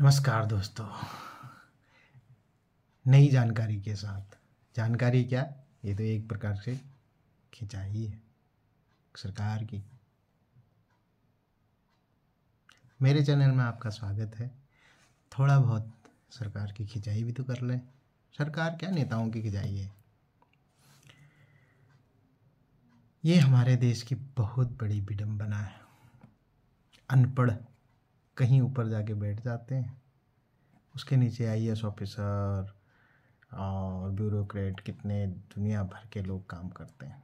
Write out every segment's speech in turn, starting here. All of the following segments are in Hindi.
नमस्कार दोस्तों नई जानकारी के साथ जानकारी क्या ये तो एक प्रकार से खिंचाई है सरकार की मेरे चैनल में आपका स्वागत है थोड़ा बहुत सरकार की खिंचाई भी तो कर लें सरकार क्या नेताओं की खिंचाई है ये हमारे देश की बहुत बड़ी विडम्बना है अनपढ़ कहीं ऊपर जाके बैठ जाते हैं उसके नीचे एस ऑफिसर और ब्यूरोक्रेट कितने दुनिया भर के लोग काम करते हैं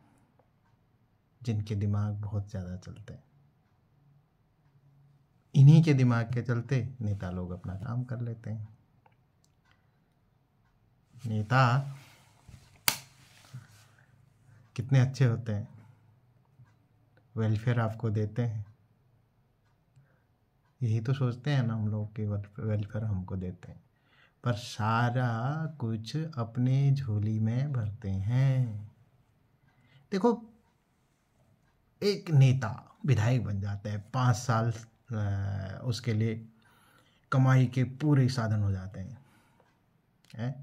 जिनके दिमाग बहुत ज़्यादा चलते हैं इन्हीं के दिमाग के चलते नेता लोग अपना काम कर लेते हैं नेता कितने अच्छे होते हैं वेलफेयर आपको देते हैं यही तो सोचते हैं ना हम लोग कि वेलफेयर हमको देते हैं पर सारा कुछ अपने झोली में भरते हैं देखो एक नेता विधायक बन जाता है पाँच साल उसके लिए कमाई के पूरे साधन हो जाते हैं है?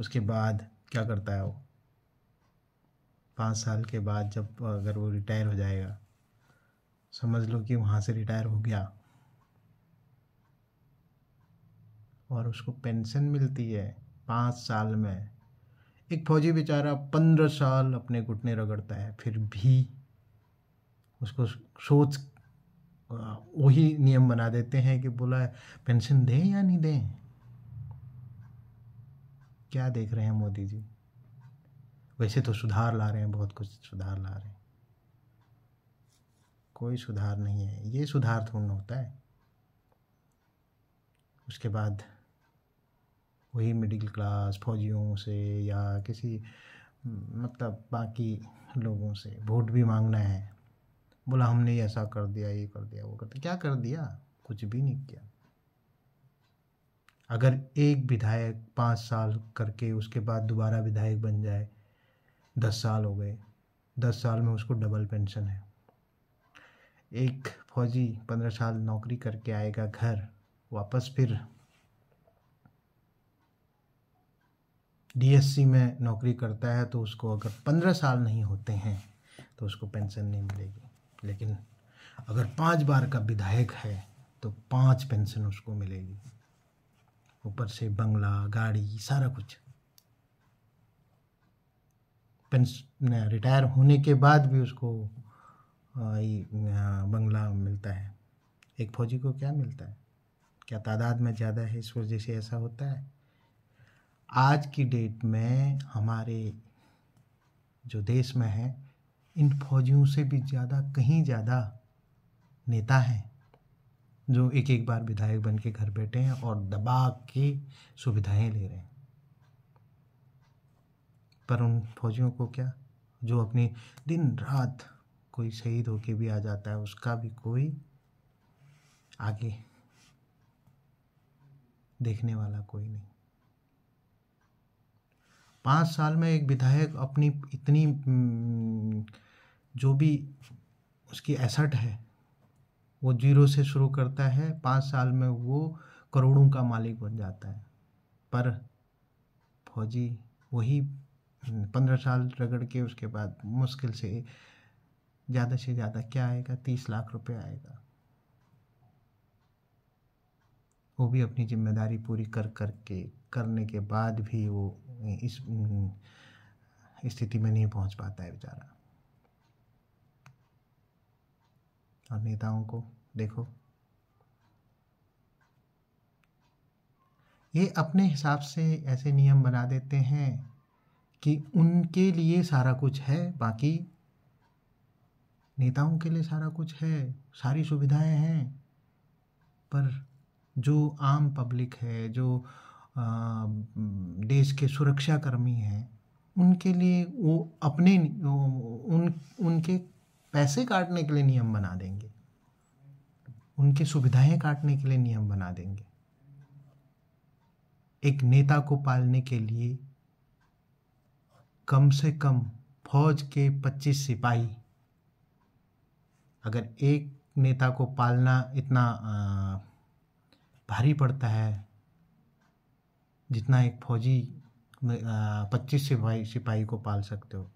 उसके बाद क्या करता है वो पाँच साल के बाद जब अगर वो रिटायर हो जाएगा समझ लो कि वहाँ से रिटायर हो गया और उसको पेंशन मिलती है पाँच साल में एक फौजी बेचारा पंद्रह साल अपने घुटने रगड़ता है फिर भी उसको सोच वही नियम बना देते हैं कि बोला पेंशन दें या नहीं दें क्या देख रहे हैं मोदी जी वैसे तो सुधार ला रहे हैं बहुत कुछ सुधार ला रहे हैं कोई सुधार नहीं है ये सुधार थोड़ा होता है उसके बाद वही मिडिल क्लास फौजियों से या किसी मतलब बाकी लोगों से वोट भी मांगना है बोला हमने ऐसा कर दिया ये कर दिया वो कर दिया क्या कर दिया कुछ भी नहीं किया अगर एक विधायक पाँच साल करके उसके बाद दोबारा विधायक बन जाए दस साल हो गए दस साल में उसको डबल पेंशन है एक फौजी पंद्रह साल नौकरी करके आएगा घर वापस फिर डीएससी में नौकरी करता है तो उसको अगर पंद्रह साल नहीं होते हैं तो उसको पेंशन नहीं मिलेगी लेकिन अगर पांच बार का विधायक है तो पांच पेंशन उसको मिलेगी ऊपर से बंगला गाड़ी सारा कुछ पेंशन रिटायर होने के बाद भी उसको बंगला मिलता है एक फौजी को क्या मिलता है क्या तादाद में ज़्यादा है इस वजह से ऐसा होता है आज की डेट में हमारे जो देश में है इन फौजियों से भी ज़्यादा कहीं ज़्यादा नेता हैं जो एक एक बार विधायक बन के घर बैठे हैं और दबा के सुविधाएं ले रहे हैं पर उन फौजियों को क्या जो अपनी दिन रात कोई शहीद होके भी आ जाता है उसका भी कोई आगे देखने वाला कोई नहीं पाँच साल में एक विधायक अपनी इतनी हम्म, जो भी उसकी एसेट है वो जीरो से शुरू करता है पाँच साल में वो करोड़ों का मालिक बन जाता है पर फौजी वही हम्म, पंद्रह साल रगड़ के उसके बाद मुश्किल से ज़्यादा से ज़्यादा क्या आएगा तीस लाख रुपए आएगा वो भी अपनी जिम्मेदारी पूरी कर कर के करने के बाद भी वो इस स्थिति में नहीं पहुंच पाता है बेचारा और नेताओं को देखो ये अपने हिसाब से ऐसे नियम बना देते हैं कि उनके लिए सारा कुछ है बाकी नेताओं के लिए सारा कुछ है सारी सुविधाएं हैं पर जो आम पब्लिक है जो देश के सुरक्षाकर्मी हैं उनके लिए वो अपने उन उनके पैसे काटने के लिए नियम बना देंगे उनके सुविधाएं काटने के लिए नियम बना देंगे एक नेता को पालने के लिए कम से कम फौज के 25 सिपाही अगर एक नेता को पालना इतना भारी पड़ता है जितना एक फौजी पच्चीस सिपाही सिपाही को पाल सकते हो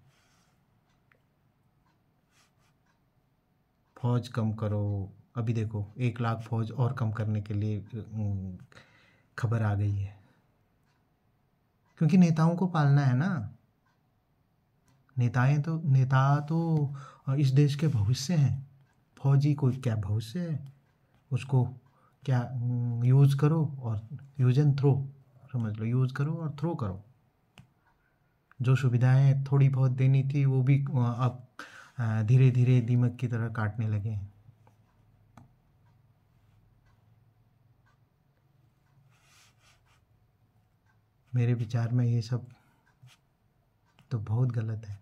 फौज कम करो अभी देखो एक लाख फौज और कम करने के लिए खबर आ गई है क्योंकि नेताओं को पालना है ना नेताएं तो नेता तो इस देश के भविष्य हैं फौजी को क्या भविष्य है उसको क्या यूज़ करो और यूज एंड थ्रो समझ लो यूज़ करो और थ्रो करो जो सुविधाएं थोड़ी बहुत देनी थी वो भी अब धीरे धीरे दीमक की तरह काटने लगे हैं मेरे विचार में ये सब तो बहुत गलत है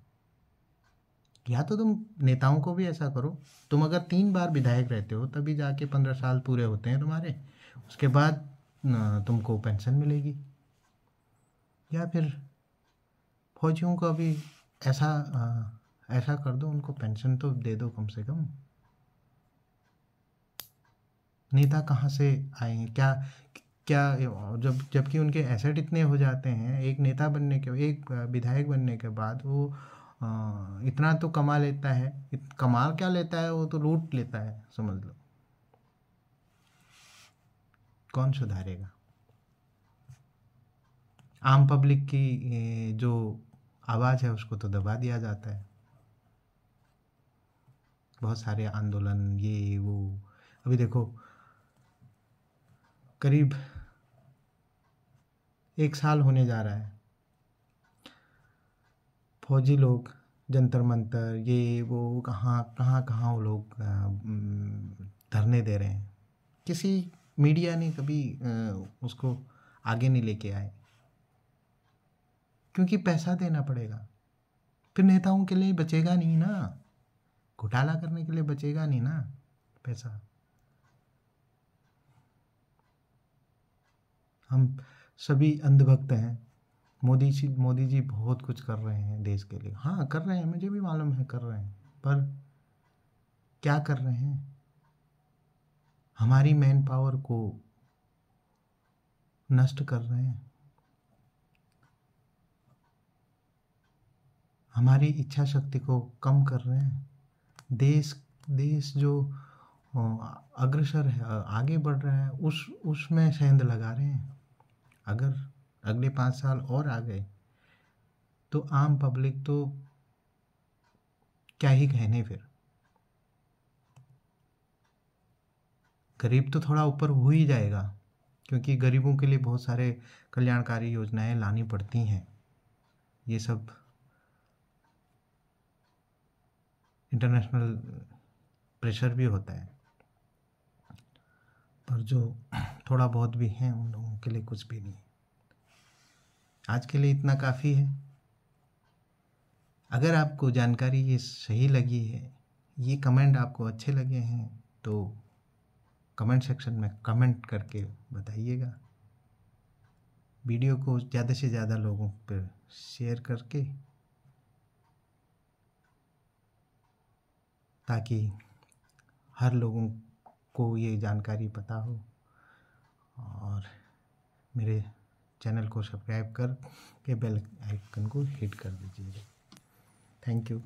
या तो तुम नेताओं को भी ऐसा करो तुम अगर तीन बार विधायक रहते हो तभी जाके पंद्रह साल पूरे होते हैं तुम्हारे उसके बाद तुमको पेंशन मिलेगी या फिर फौजियों का भी ऐसा ऐसा कर दो उनको पेंशन तो दे दो कम से कम नेता कहाँ से आए क्या क्या जब जबकि उनके एसेट इतने हो जाते हैं एक नेता बनने के एक विधायक बनने के बाद वो इतना तो कमा लेता है कमाल कमा क्या लेता है वो तो लूट लेता है समझ लो कौन सुधारेगा आम पब्लिक की जो आवाज़ है उसको तो दबा दिया जाता है बहुत सारे आंदोलन ये वो अभी देखो करीब एक साल होने जा रहा है फौजी लोग जंतर मंतर ये वो कहाँ कहाँ कहाँ वो लोग धरने दे रहे हैं किसी मीडिया ने कभी उसको आगे नहीं लेके आए क्योंकि पैसा देना पड़ेगा फिर नेताओं के लिए बचेगा नहीं ना घोटाला करने के लिए बचेगा नहीं ना पैसा हम सभी अंधभक्त हैं मोदी जी मोदी जी बहुत कुछ कर रहे हैं देश के लिए हाँ कर रहे हैं मुझे भी मालूम है कर रहे हैं पर क्या कर रहे हैं हमारी मैन पावर को नष्ट कर रहे हैं हमारी इच्छा शक्ति को कम कर रहे हैं देश देश जो अग्रसर है आगे बढ़ रहा है उस उसमें सेंध लगा रहे हैं अगर अगले पाँच साल और आ गए तो आम पब्लिक तो क्या ही कहने फिर गरीब तो थोड़ा ऊपर हो ही जाएगा क्योंकि गरीबों के लिए बहुत सारे कल्याणकारी योजनाएं लानी पड़ती हैं ये सब इंटरनेशनल प्रेशर भी होता है पर जो थोड़ा बहुत भी हैं उन लोगों के लिए कुछ भी नहीं आज के लिए इतना काफ़ी है अगर आपको जानकारी ये सही लगी है ये कमेंट आपको अच्छे लगे हैं तो कमेंट सेक्शन में कमेंट करके बताइएगा वीडियो को ज़्यादा से ज़्यादा लोगों पर शेयर करके ताकि हर लोगों को ये जानकारी पता हो और मेरे चैनल को सब्सक्राइब कर के बेल आइकन को हिट कर दीजिएगा थैंक यू